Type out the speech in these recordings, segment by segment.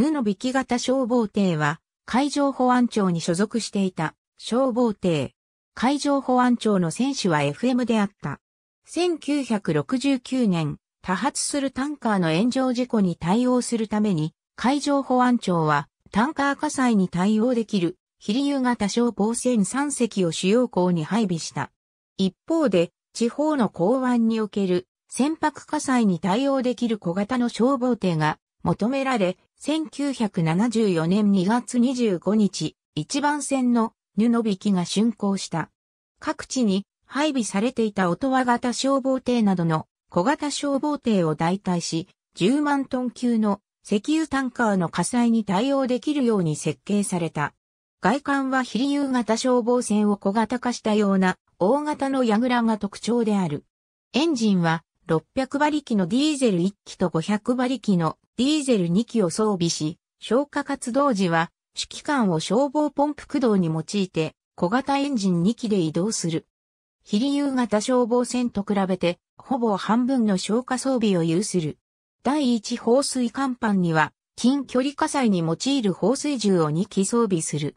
犬の引き型消防艇は、海上保安庁に所属していた消防艇。海上保安庁の選手は FM であった。1969年、多発するタンカーの炎上事故に対応するために、海上保安庁はタンカー火災に対応できる、飛流型消防船3隻を主要港に配備した。一方で、地方の港湾における船舶火災に対応できる小型の消防艇が求められ、1974年2月25日、一番線の布引きが竣工した。各地に配備されていた音羽型消防艇などの小型消防艇を代替し、10万トン級の石油タンカーの火災に対応できるように設計された。外観は非利夕型消防船を小型化したような大型の櫓が特徴である。エンジンは600馬力のディーゼル1機と500馬力のディーゼル2機を装備し、消火活動時は、指揮官を消防ポンプ駆動に用いて、小型エンジン2機で移動する。非夕型消防船と比べて、ほぼ半分の消火装備を有する。第1放水甲板には、近距離火災に用いる放水銃を2機装備する。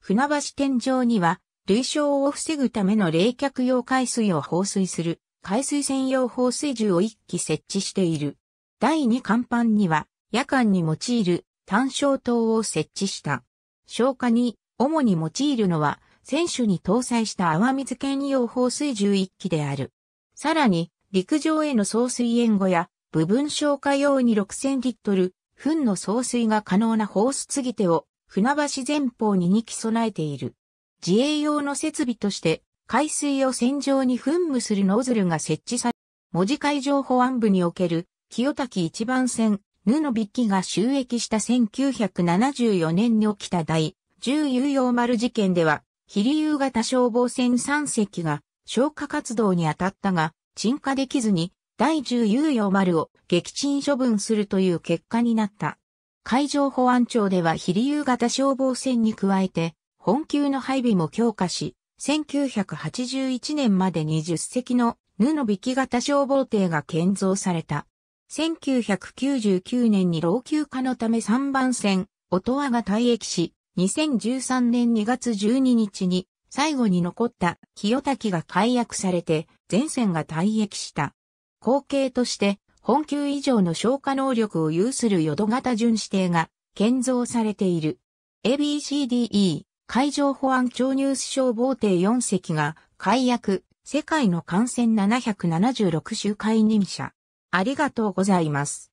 船橋天井には、類焼を防ぐための冷却用海水を放水する。海水専用放水銃を1機設置している。第2甲板には、夜間に用いる単焦灯を設置した。消火に、主に用いるのは、選手に搭載した泡水兼用放水銃1機である。さらに、陸上への送水援護や、部分消火用に6000リットル、糞の送水が可能な放出ぎ手を、船橋前方に2機備えている。自衛用の設備として、海水を船上に噴霧するノズルが設置され、文字海上保安部における清滝一番船、ヌのビッキが収益した1974年に起きた第10有用丸事件では、飛流型消防船3隻が消火活動に当たったが、沈下できずに第10有用丸を撃沈処分するという結果になった。海上保安庁では飛流型消防船に加えて、本級の配備も強化し、1981年まで2 0隻の布引き型消防艇が建造された。1999年に老朽化のため3番線、音羽が退役し、2013年2月12日に最後に残った清滝が解約されて全線が退役した。後継として本級以上の消火能力を有する淀型巡視艇が建造されている。ABCDE 海上保安庁ニュース消防艇4隻が、解約、世界の感染776周回任者。ありがとうございます。